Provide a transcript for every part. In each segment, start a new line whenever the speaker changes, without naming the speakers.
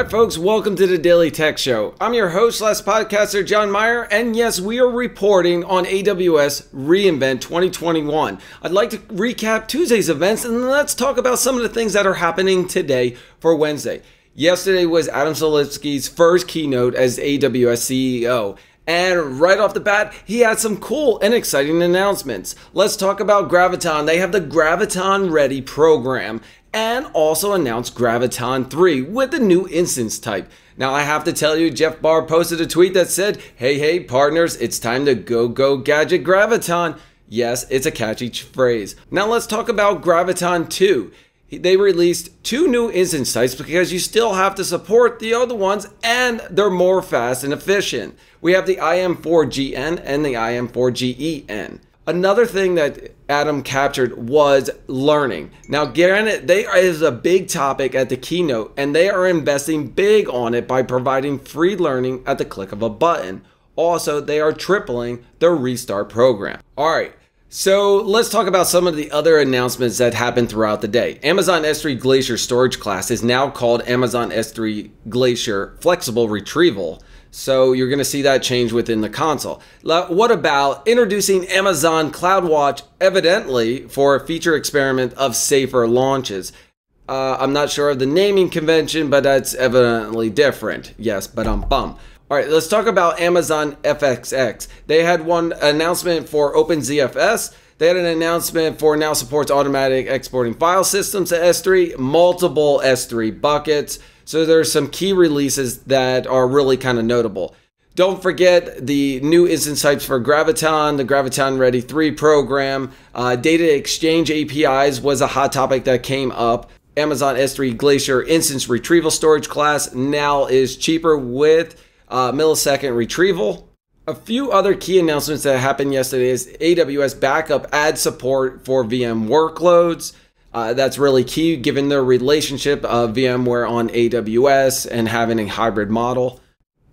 Hi, folks. Welcome to the Daily Tech Show. I'm your host, last podcaster, John Meyer, and yes, we are reporting on AWS reInvent 2021. I'd like to recap Tuesday's events and let's talk about some of the things that are happening today for Wednesday. Yesterday was Adam Solitsky's first keynote as AWS CEO. And right off the bat, he had some cool and exciting announcements. Let's talk about Graviton. They have the Graviton Ready program, and also announced Graviton 3 with a new instance type. Now, I have to tell you, Jeff Barr posted a tweet that said, Hey, hey, partners, it's time to go, go, gadget Graviton. Yes, it's a catchy phrase. Now, let's talk about Graviton 2 they released two new instance types because you still have to support the other ones and they're more fast and efficient. We have the IM4GN and the IM4GEN. Another thing that Adam captured was learning. Now, granted, they are, is a big topic at the keynote, and they are investing big on it by providing free learning at the click of a button. Also, they are tripling their restart program. All right, so let's talk about some of the other announcements that happened throughout the day. Amazon S3 Glacier Storage Class is now called Amazon S3 Glacier Flexible Retrieval. So you're going to see that change within the console. What about introducing Amazon CloudWatch evidently for a feature experiment of safer launches? Uh, I'm not sure of the naming convention, but that's evidently different. Yes, but I'm bum. All right, let's talk about Amazon FXX. They had one announcement for OpenZFS. They had an announcement for now supports automatic exporting file systems to S3, multiple S3 buckets. So there's some key releases that are really kind of notable. Don't forget the new instance types for Graviton, the Graviton Ready 3 program. Uh, data exchange APIs was a hot topic that came up. Amazon S3 Glacier instance retrieval storage class now is cheaper with uh, millisecond retrieval. A few other key announcements that happened yesterday is AWS Backup adds support for VM workloads. Uh, that's really key given the relationship of VMware on AWS and having a hybrid model.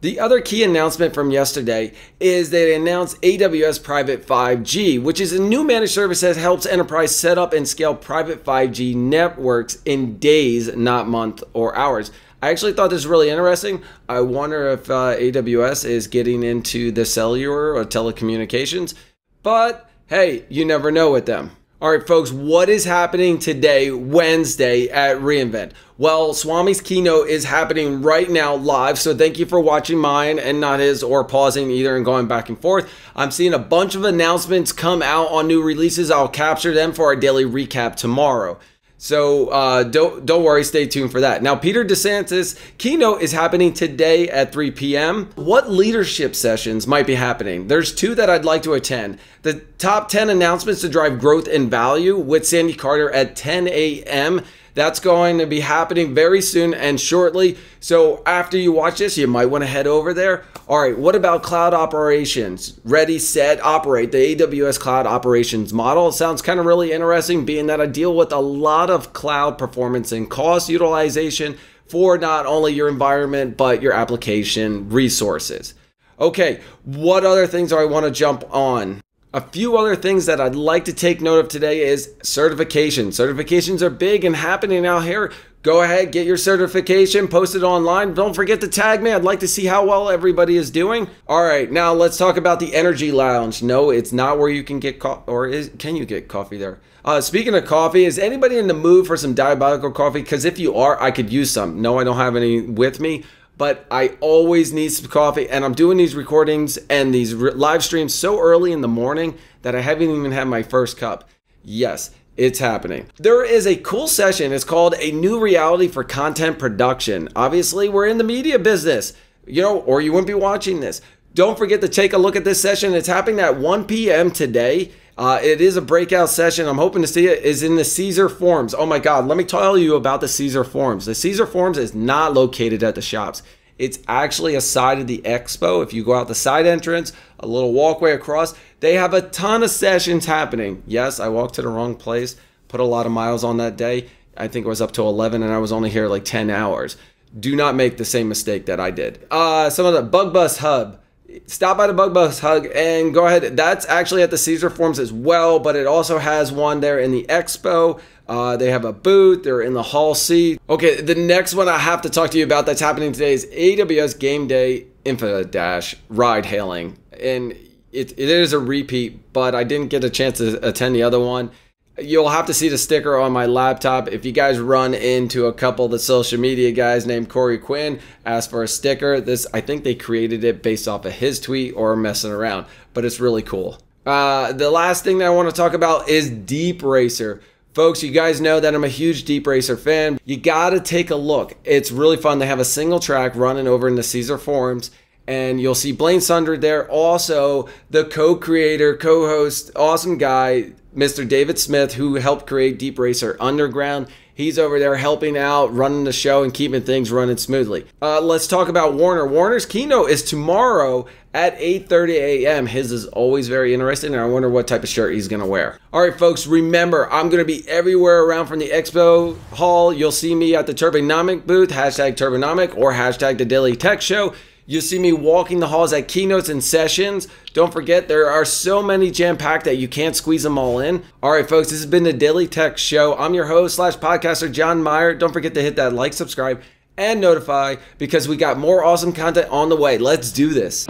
The other key announcement from yesterday is they announced AWS Private 5G, which is a new managed service that helps enterprise set up and scale private 5G networks in days, not months or hours. I actually thought this was really interesting. I wonder if uh, AWS is getting into the cellular or telecommunications, but hey, you never know with them. All right, folks, what is happening today, Wednesday, at reInvent? Well, Swami's keynote is happening right now live, so thank you for watching mine and not his or pausing either and going back and forth. I'm seeing a bunch of announcements come out on new releases. I'll capture them for our daily recap tomorrow. So uh, don't don't worry, stay tuned for that. Now, Peter DeSantis keynote is happening today at 3 p.m. What leadership sessions might be happening? There's two that I'd like to attend. The top 10 announcements to drive growth and value with Sandy Carter at 10 a.m. That's going to be happening very soon and shortly. So after you watch this, you might want to head over there. All right, what about cloud operations? Ready, set, operate, the AWS cloud operations model. It sounds kind of really interesting, being that I deal with a lot of cloud performance and cost utilization for not only your environment, but your application resources. Okay, what other things do I want to jump on? A few other things that I'd like to take note of today is certification. Certifications are big and happening out here. Go ahead, get your certification, post it online. Don't forget to tag me. I'd like to see how well everybody is doing. All right, now let's talk about the Energy Lounge. No, it's not where you can get coffee, or is, can you get coffee there? Uh, speaking of coffee, is anybody in the mood for some diabolical coffee? Because if you are, I could use some. No, I don't have any with me but I always need some coffee. And I'm doing these recordings and these re live streams so early in the morning that I haven't even had my first cup. Yes, it's happening. There is a cool session. It's called A New Reality for Content Production. Obviously, we're in the media business, you know, or you wouldn't be watching this. Don't forget to take a look at this session. It's happening at 1 p.m. today. Uh, it is a breakout session. I'm hoping to see it is in the Caesar Forms. Oh my God, let me tell you about the Caesar Forms. The Caesar Forms is not located at the shops. It's actually a side of the expo. If you go out the side entrance, a little walkway across, they have a ton of sessions happening. Yes, I walked to the wrong place, put a lot of miles on that day. I think it was up to 11 and I was only here like 10 hours. Do not make the same mistake that I did. Uh, some of the Bug Bus Hub stop by the Bug Bus Hug and go ahead. That's actually at the Caesar Forms as well, but it also has one there in the expo. Uh, they have a booth. They're in the hall C. Okay, the next one I have to talk to you about that's happening today is AWS Game Day Infodash Ride Hailing. And it, it is a repeat, but I didn't get a chance to attend the other one. You'll have to see the sticker on my laptop. If you guys run into a couple of the social media guys named Corey Quinn, ask for a sticker. This I think they created it based off of his tweet or messing around, but it's really cool. Uh, the last thing that I want to talk about is Deep Racer. Folks, you guys know that I'm a huge Deep Racer fan. You gotta take a look. It's really fun. They have a single track running over in the Caesar Forums, and you'll see Blaine Sunder there. Also, the co creator, co host, awesome guy, Mr. David Smith, who helped create Deep Racer Underground. He's over there helping out, running the show, and keeping things running smoothly. Uh, let's talk about Warner. Warner's keynote is tomorrow at 8.30 a.m. His is always very interesting, and I wonder what type of shirt he's going to wear. All right, folks, remember, I'm going to be everywhere around from the expo hall. You'll see me at the Turbonomic booth, hashtag Turbonomic, or hashtag The Daily Tech Show. You see me walking the halls at keynotes and sessions. Don't forget, there are so many jam packed that you can't squeeze them all in. All right, folks, this has been the Daily Tech Show. I'm your host slash podcaster, John Meyer. Don't forget to hit that like, subscribe, and notify because we got more awesome content on the way. Let's do this.